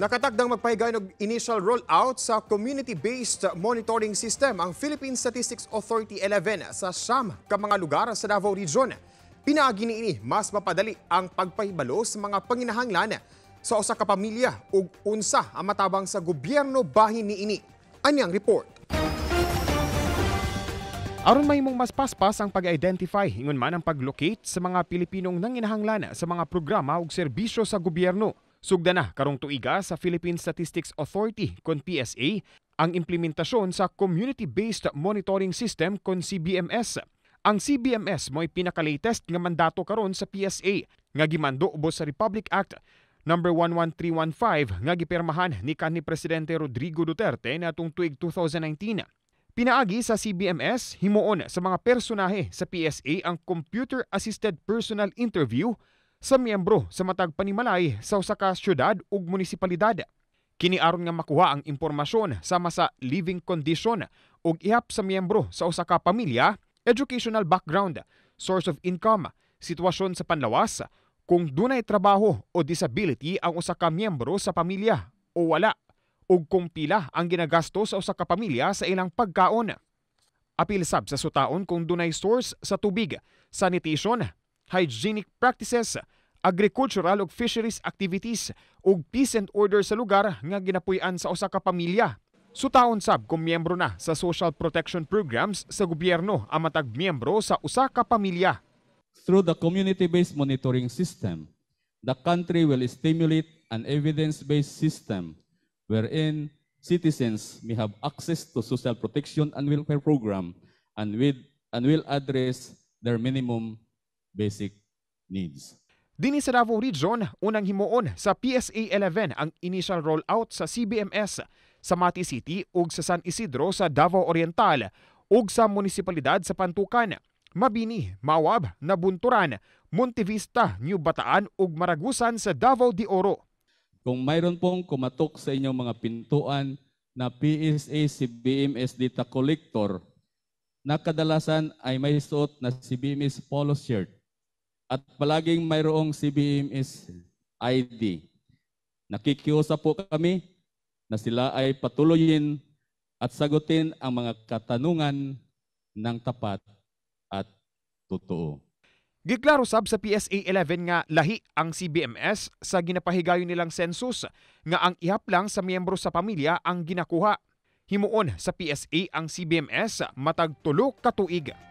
Nakatakdang magpahiga ng initial rollout sa community-based monitoring system ang Philippine Statistics Authority 11 sa siyam ka mga lugar sa Davao Region. Pinaagi niini mas mapadali ang pagpahibalo sa mga panginahanglan sa usa ka pamilya ug unsa ang matabang sa gobyerno bahin niini. Anyang report. Aron mahimong mas paspas ang pag-identify ingon man ang pag-locate sa mga Pilipinong nanginahanglan sa mga programa ug serbisyo sa gobyerno. Sugda na karong tuiga sa Philippine Statistics Authority kon PSA ang implementasyon sa Community-Based Monitoring System kon CBMS. Ang CBMS mo'y pinakalatest nga mandato karon sa PSA nga gimando ubos sa Republic Act number 11315 nga gipirmahan ni kanhi presidente Rodrigo Duterte natong tuig 2019. Pinaagi sa CBMS himuon sa mga personahe sa PSA ang computer-assisted personal interview sa miyembro sa matag panimalay sa usa ka syudad ug munisipalidad. Kini aron nga makuha ang impormasyon sama sa living condition ug ihap sa miyembro sa usa ka pamilya, educational background, source of income, sitwasyon sa panlawas, kung dunay trabaho o disability ang usa ka miyembro sa pamilya o wala ug kung pila ang ginagasto sa usa ka pamilya sa ilang pagkaon. Apil sab sa sutaon kung dunay source sa tubig, sanitation, hygienic practices, agricultural ug fisheries activities ug peace and order sa lugar nga ginapuy-an sa usa ka pamilya. taon sab kung miyembro na sa social protection programs sa gobyerno ang matag miyembro sa usa ka pamilya. Through the community-based monitoring system, the country will stimulate an evidence-based system wherein citizens may have access to social protection and welfare program and will, and will address their minimum basic needs. Dini sa Davao Region, unang himuon sa PSA 11 ang initial rollout sa CBMS sa Mati City ug sa San Isidro sa Davao Oriental ug sa munisipalidad sa Pantukan, Mabini, Mawab, Nabunturan, Montevista, New Bataan ug Maragusan sa Davao de Oro. Kung mayroon pong kumatok sa inyong mga pintuan na PSA CBMS data collector na kadalasan ay may suot na CBMS polo shirt at palaging mayroong CBMS ID. Nakikiusa po kami na sila ay patuloyin at sagutin ang mga katanungan ng tapat at totoo. Giklaro sab sa PSA 11 nga lahi ang CBMS sa ginapahigayon nilang census nga ang lang sa miyembro sa pamilya ang ginakuha. Himuon sa PSA ang CBMS matag tulo katuiga. tuig.